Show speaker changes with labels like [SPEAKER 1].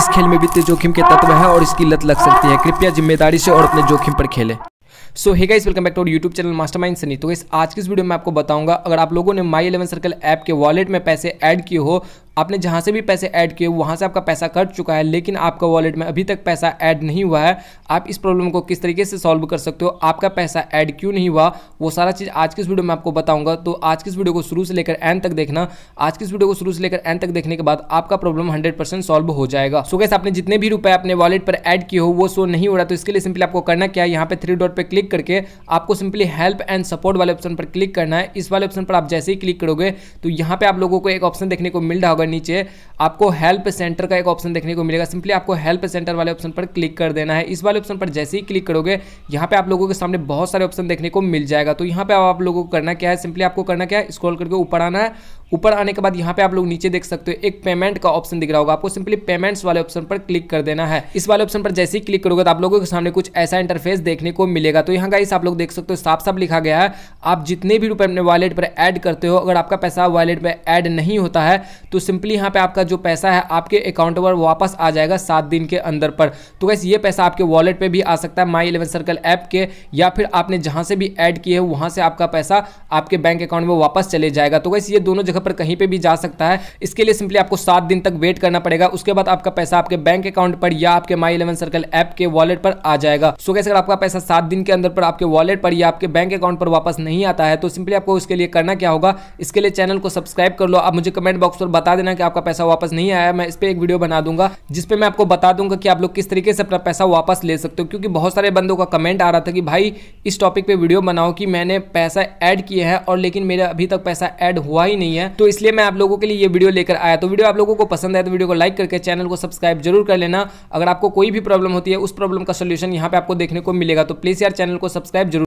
[SPEAKER 1] इस खेल में वित्तीय जोखिम के तत्व है और इसकी लत लग सकती है कृपया जिम्मेदारी से और अपने जोखिम पर खेले so hey guys welcome back to YouTube channel master mind Sunny तो इस आज की इस वीडियो में आपको बताऊंगा अगर आप लोगों ने माई इलेवन सर्कल ऐप के वॉलेट में पैसे ऐड किए हो आपने जहां से भी पैसे ऐड किए वहां से आपका पैसा कट चुका है लेकिन आपका वॉलेट में अभी तक पैसा ऐड नहीं हुआ है आप इस प्रॉब्लम को किस तरीके से सॉल्व कर सकते हो आपका पैसा ऐड क्यों नहीं हुआ वो सारा चीज़ आज की इस वीडियो में आपको बताऊंगा तो आज की इस वीडियो को शुरू से लेकर एंड तक देखना आज की इस वीडियो को शुरू से लेकर एंड तक देखने के बाद आपका प्रॉब्लम हंड्रेड सॉल्व हो जाएगा सो कैसे आपने जितने भी रुपए अपने वॉलेट पर ऐड किए हो वो शो नहीं हो रहा तो इसके लिए सिंपली आपको करना क्या है यहाँ पे थ्री डॉट पर क्लिक करके आपको सिंपली हेल्प एंड सपोर्ट वाले ऑप्शन पर क्लिक करना है इस वाले ऑप्शन पर आप जैसे ही क्लिक करोगे तो यहाँ पे आप लोगों को एक ऑप्शन देखने को मिल रहा होगा नीचे आपको हेल्प सेंटर का एक ऑप्शन देखने को मिलेगा सिंपली आपको हेल्प सेंटर वाले ऑप्शन पर क्लिक कर देना है इस वाले ऑप्शन पर जैसे ही क्लिक करोगे यहाँ पे आप लोगों के सामने बहुत सारे ऑप्शन देखने को मिल जाएगा तो यहाँ पे आप लोगों को करना क्या है सिंपली आपको करना क्या है स्क्रॉल करके ऊपर आना है ऊपर आने के बाद यहाँ पे आप लोग नीचे देख सकते हो एक पेमेंट का ऑप्शन दिख रहा होगा आपको सिंपली पेमेंट्स वाले ऑप्शन पर क्लिक कर देना है इस वाले ऑप्शन पर जैसे ही क्लिक करोगे तो आप लोगों के सामने कुछ ऐसा इंटरफेस देखने को मिलेगा तो यहाँ का आप लोग देख सकते हो साफ साफ लिखा गया है आप जितने भी रुपए अपने वॉलेट पर ऐड करते हो अगर आपका पैसा वॉलेट में ऐड नहीं होता है तो सिंपली यहाँ पे आपका जो पैसा है आपके अकाउंट पर वापस आ जाएगा सात दिन के अंदर पर तो वैसे ये पैसा आपके वॉलेट पर भी आ सकता है माई इलेवन सर्कल ऐप के या फिर आपने जहाँ से भी ऐड किए हो वहाँ से आपका पैसा आपके बैंक अकाउंट में वापस चले जाएगा तो वैसे ये दोनों जगह जगह पर कहीं पर भी जा सकता है इसके लिए सिंपली आपको सात दिन तक वेट करना पड़ेगा उसके बाद आपका पैसा आपके बैंक अकाउंट पर या आपके माई इलेवन सर्कल ऐप के वॉलेट पर आ जाएगा सो कैसे अगर आपका पैसा सात दिन के अंदर पर आपके वॉलेट पर या आपके बैंक अकाउंट पर वापस नहीं आता है तो सिंपली आपको उसके लिए करना क्या होगा इसके लिए चैनल को सब्सक्राइब कर लो आप मुझे कमेंट बॉक्स पर बता देना कि आपका पैसा वापस नहीं आया मैं इस पर एक वीडियो बना दूंगा जिसपे मैं आपको बता दूंगा कि आप लोग किस तरीके से अपना पैसा वापस ले सकते हो क्योंकि बहुत सारे बंदों का कमेंट आ रहा था कि भाई इस टॉपिक पर वीडियो बनाओ कि मैंने पैसा ऐड किया है और लेकिन मेरा अभी तक पैसा ऐड हुआ ही नहीं है तो इसलिए मैं आप लोगों के लिए ये वीडियो लेकर आया तो वीडियो आप लोगों को पसंद है तो वीडियो को लाइक करके चैनल को सब्सक्राइब जरूर कर लेना अगर आपको कोई भी प्रॉब्लम होती है उस प्रॉब्लम का सोल्यूशन यहाँ पे आपको देखने को मिलेगा तो प्लीज़ यार चैनल को सब्सक्राइब जरूर